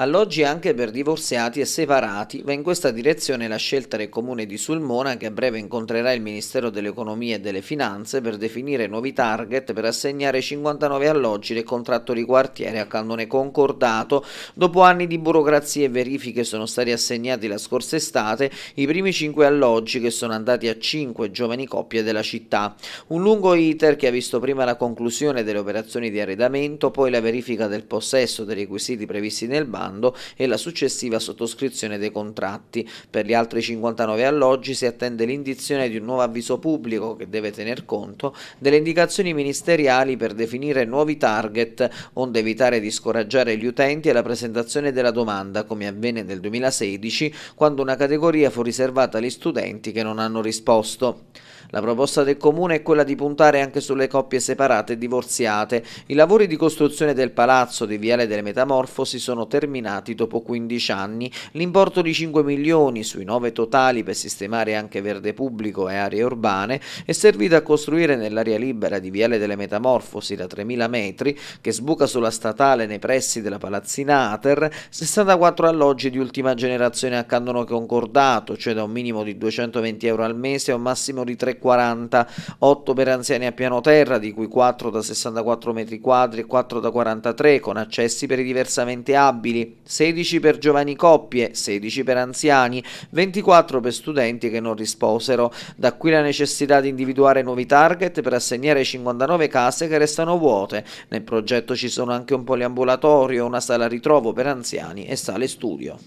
Alloggi anche per divorziati e separati, va in questa direzione la scelta del comune di Sulmona che a breve incontrerà il Ministero dell'Economia e delle Finanze per definire nuovi target per assegnare 59 alloggi del contratto di quartiere a cannone concordato. Dopo anni di burocrazia e verifiche sono stati assegnati la scorsa estate i primi 5 alloggi che sono andati a 5 giovani coppie della città. Un lungo iter che ha visto prima la conclusione delle operazioni di arredamento, poi la verifica del possesso dei requisiti previsti nel bar rimando e la successiva sottoscrizione dei contratti. Per gli altri 59 alloggi si attende l'indizione di un nuovo avviso pubblico che deve tener conto delle indicazioni ministeriali per definire nuovi target, onde evitare di scoraggiare gli utenti alla presentazione della domanda, come avvenne nel 2016, quando una categoria fu riservata agli studenti che non hanno risposto. La proposta del comune è quella di puntare anche sulle coppie separate e divorziate. I lavori di costruzione del palazzo di Viale delle Metamorfosi sono terminati terminati dopo 15 anni, l'importo di 5 milioni sui 9 totali per sistemare anche verde pubblico e aree urbane è servito a costruire nell'area libera di Viale delle Metamorfosi da 3.000 metri, che sbuca sulla statale nei pressi della Palazzina Ater, 64 alloggi di ultima generazione a candono concordato, cioè da un minimo di 220 euro al mese a un massimo di 3,40, 8 per anziani a piano terra, di cui 4 da 64 metri quadri e 4 da 43, con accessi per i diversamente abili, 16 per giovani coppie, 16 per anziani, 24 per studenti che non risposero. Da qui la necessità di individuare nuovi target per assegnare 59 case che restano vuote. Nel progetto ci sono anche un poliambulatorio, una sala ritrovo per anziani e sale studio.